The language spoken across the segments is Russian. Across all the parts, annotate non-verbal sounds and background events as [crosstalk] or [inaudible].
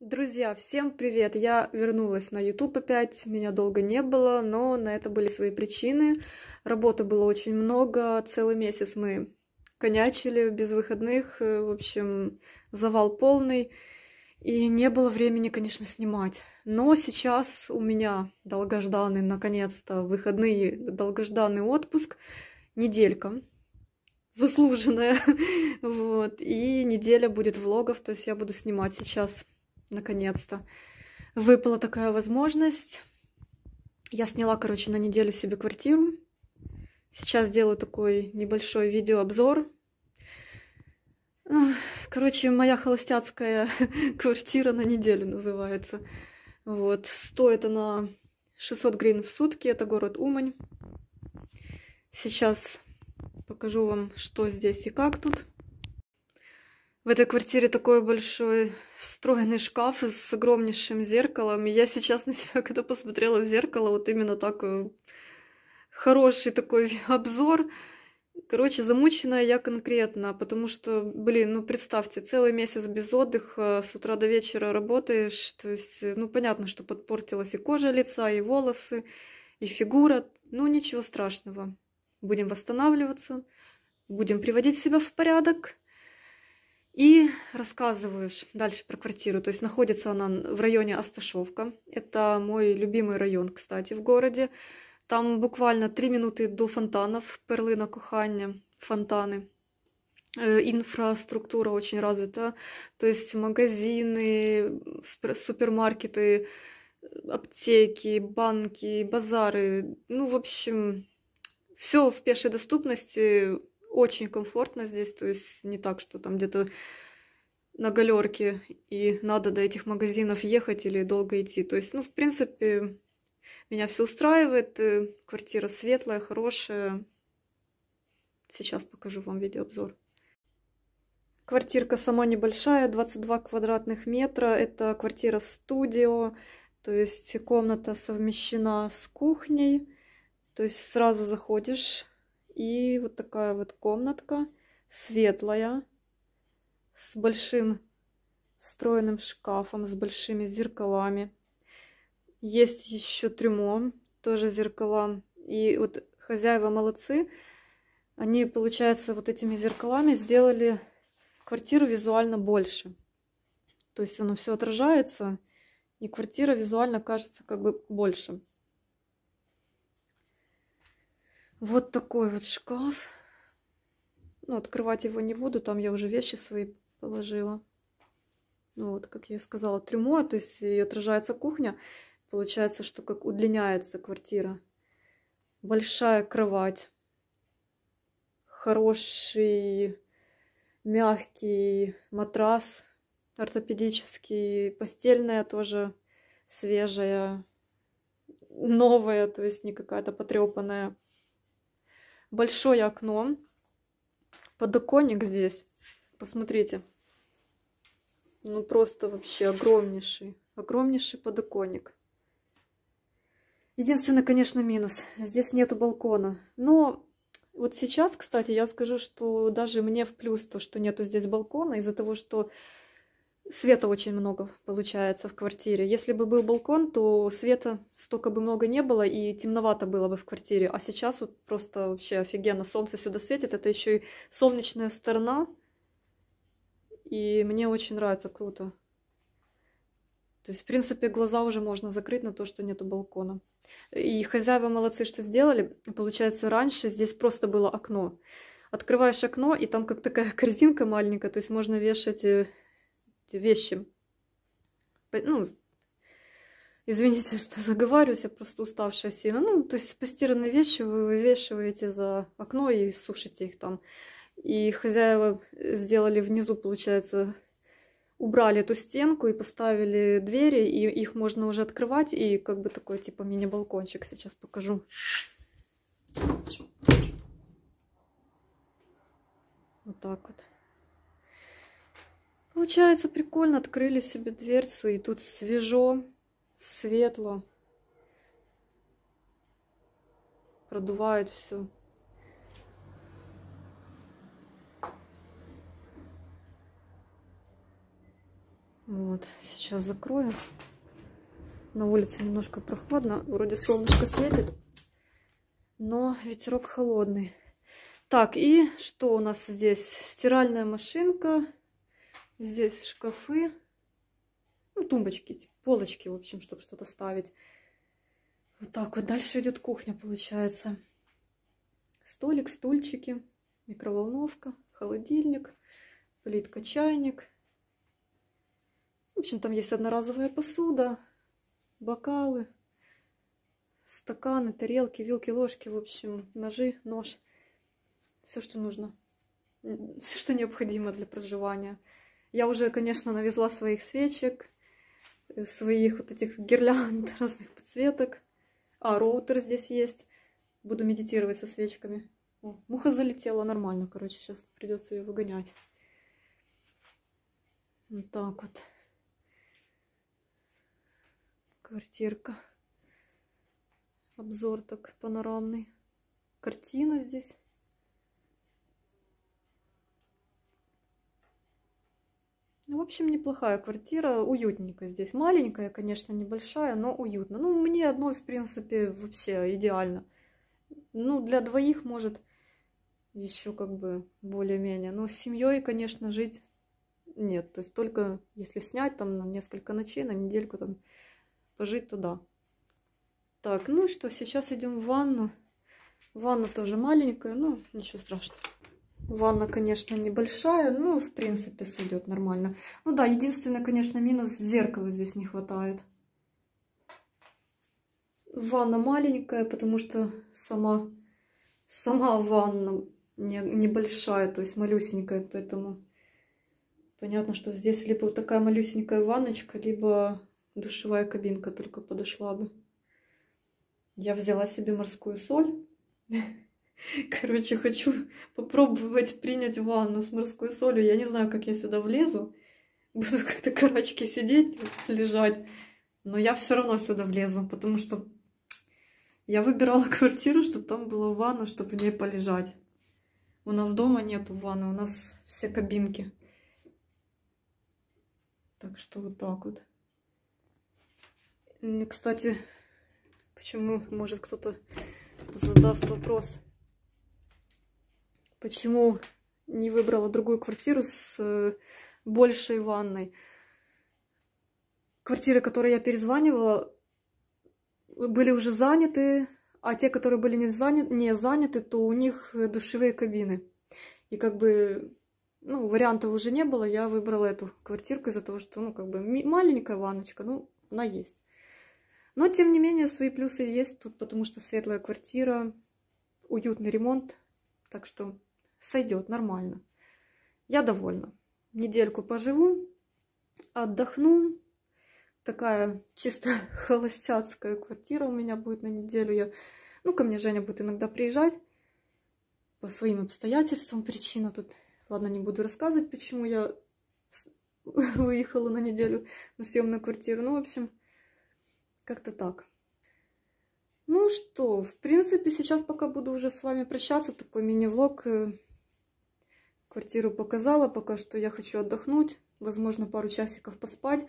Друзья, всем привет! Я вернулась на YouTube опять, меня долго не было, но на это были свои причины. Работы было очень много, целый месяц мы конячили без выходных, э, в общем, завал полный. И не было времени, конечно, снимать. Но сейчас у меня долгожданный, наконец-то, выходные, долгожданный отпуск, неделька заслуженная. [laughs] вот. И неделя будет влогов, то есть я буду снимать сейчас наконец-то выпала такая возможность. Я сняла, короче, на неделю себе квартиру. Сейчас делаю такой небольшой видеообзор. Короче, моя холостяцкая [laughs] квартира на неделю называется. Вот. Стоит она 600 гривен в сутки. Это город Умань. Сейчас покажу вам, что здесь и как тут. В этой квартире такой большой встроенный шкаф с огромнейшим зеркалом. И я сейчас на себя, [laughs] когда посмотрела в зеркало, вот именно так э, хороший такой [laughs] обзор. Короче, замученная я конкретно, потому что, блин, ну представьте, целый месяц без отдыха, с утра до вечера работаешь, то есть, э, ну понятно, что подпортилась и кожа лица, и волосы, и фигура, ну ничего страшного. Будем восстанавливаться, будем приводить себя в порядок. И рассказываешь дальше про квартиру. То есть находится она в районе Асташовка. Это мой любимый район, кстати, в городе. Там буквально три минуты до фонтанов, перлина кохання, фонтаны. Э, инфраструктура очень развита, то есть магазины, супермаркеты, аптеки, банки, базары. Ну, в общем, все в пешей доступности, очень комфортно здесь, то есть не так, что там где-то на галерке и надо до этих магазинов ехать или долго идти. То есть, ну, в принципе, меня все устраивает. Э, квартира светлая, хорошая. Сейчас покажу вам видеообзор. Квартирка сама небольшая, 22 квадратных метра. Это квартира-студио, то есть комната совмещена с кухней. То есть сразу заходишь и вот такая вот комнатка, светлая, с большим встроенным шкафом, с большими зеркалами. Есть еще трюмо, тоже зеркала. И вот хозяева молодцы, они, получается, вот этими зеркалами сделали квартиру визуально больше. То есть оно все отражается, и квартира визуально кажется как бы больше. Вот такой вот шкаф. Ну, открывать его не буду, там я уже вещи свои положила. Ну Вот, как я сказала, трюмо, то есть и отражается кухня. Получается, что как удлиняется квартира. Большая кровать. Хороший мягкий матрас ортопедический, постельная тоже свежая, новая, то есть не какая-то потрепанная большое окно, подоконник здесь, посмотрите. Ну просто вообще огромнейший, огромнейший подоконник. Единственный, конечно, минус. Здесь нету балкона. Но вот сейчас, кстати, я скажу, что даже мне в плюс то, что нету здесь балкона, из-за того, что Света очень много получается в квартире. Если бы был балкон, то света столько бы много не было и темновато было бы в квартире. А сейчас вот просто вообще офигенно солнце сюда светит. Это еще и солнечная сторона. И мне очень нравится, круто. То есть, в принципе, глаза уже можно закрыть на то, что нету балкона. И хозяева молодцы, что сделали. Получается, раньше здесь просто было окно. Открываешь окно, и там как такая [laughs] корзинка маленькая, то есть можно вешать э, вещи. Ну, извините, [laughs] что заговариваюсь, я просто уставшая сильно. Ну, то есть постиранные вещи вы вывешиваете за окно и сушите их там. И хозяева сделали внизу, получается, убрали эту стенку и поставили двери, и их можно уже открывать. И как бы такой типа мини-балкончик сейчас покажу. Вот так вот. Получается прикольно, открыли себе дверцу, и тут свежо, светло. Продувает все. Вот, сейчас закрою. На улице немножко прохладно, вроде солнышко светит, но ветерок холодный. Так, и что у нас здесь? Стиральная машинка Здесь шкафы, ну, тумбочки, типа, полочки, в общем, чтобы что-то ставить. Вот так вот. Дальше идет кухня, получается. Столик, стульчики, микроволновка, холодильник, плитка, чайник. В общем, там есть одноразовая посуда, бокалы, стаканы, тарелки, вилки, ложки, в общем, ножи, нож. Все, что нужно. Все, что необходимо для проживания. Я уже, конечно, навезла своих свечек, э, своих вот этих гирлянд [laughs] разных подсветок. А, роутер здесь есть. Буду медитировать со свечками. О, муха залетела нормально, короче, сейчас придется ее выгонять. Вот так вот. Квартирка. Обзор так панорамный. Картина здесь. Ну, в общем, неплохая квартира, уютненько здесь. Маленькая, конечно, небольшая, но уютно. Ну, мне одной, в принципе, вообще идеально. Ну, для двоих, может, еще как бы более-менее. Но с семьей, конечно, жить нет. То есть только если снять там на несколько ночей, на недельку там пожить, то да. Так, ну что, сейчас идем в ванну. Ванна тоже маленькая, но ничего страшного. Ванна, конечно, небольшая, но, ну, в принципе, сойдет нормально. Ну да, единственный, конечно, минус, зеркала здесь не хватает. Ванна маленькая, потому что сама, сама ванна не, небольшая, то есть малюсенькая, поэтому понятно, что здесь либо вот такая малюсенькая ванночка, либо душевая кабинка только подошла бы. Я взяла себе морскую соль. [laughs] Короче, хочу попробовать принять ванну с морской солью. Я не знаю, как я сюда влезу. Буду [laughs] как-то карачки сидеть, лежать. Но я все равно сюда влезу, потому что я выбирала [laughs] квартиру, чтобы там была ванна, чтобы в ней полежать. У нас дома нету ванны, у нас все кабинки. Так что вот так вот. Кстати, почему, может, кто-то задаст вопрос почему не выбрала другую квартиру с э, большей ванной. Квартиры, которые я перезванивала, были уже заняты, а те, которые были не, заняты, не заняты, то у них э, душевые кабины. И как бы ну, вариантов уже не было, я выбрала эту квартирку из-за того, что, ну, как бы маленькая ванночка, ну, она есть. Но, тем не менее, свои плюсы есть тут, потому что светлая квартира, уютный ремонт, так что сойдет нормально. Я довольна. Недельку поживу, отдохну. Такая чисто [laughs] холостяцкая квартира у меня будет на неделю. Я... Ну, ко мне Женя будет иногда приезжать по своим обстоятельствам. Причина тут... Ладно, не буду рассказывать, почему я [laughs] выехала на неделю на съемную квартиру. Ну, в общем, как-то так. Ну что, в принципе, сейчас пока буду уже с вами прощаться. Такой мини-влог э, Квартиру показала пока что. Я хочу отдохнуть, возможно, пару часиков поспать.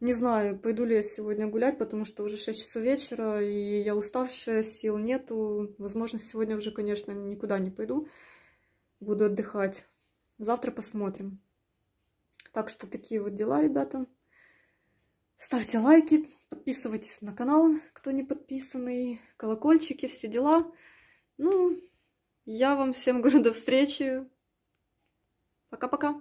Не знаю, пойду ли я сегодня гулять, потому что уже 6 часов вечера, и я уставшая, сил нету. Возможно, сегодня уже, конечно, никуда не пойду. Буду отдыхать. Завтра посмотрим. Так что такие вот дела, ребята. Ставьте лайки, подписывайтесь на канал, кто не подписанный, колокольчики, все дела. Ну, я вам всем говорю до встречи. Пока-пока.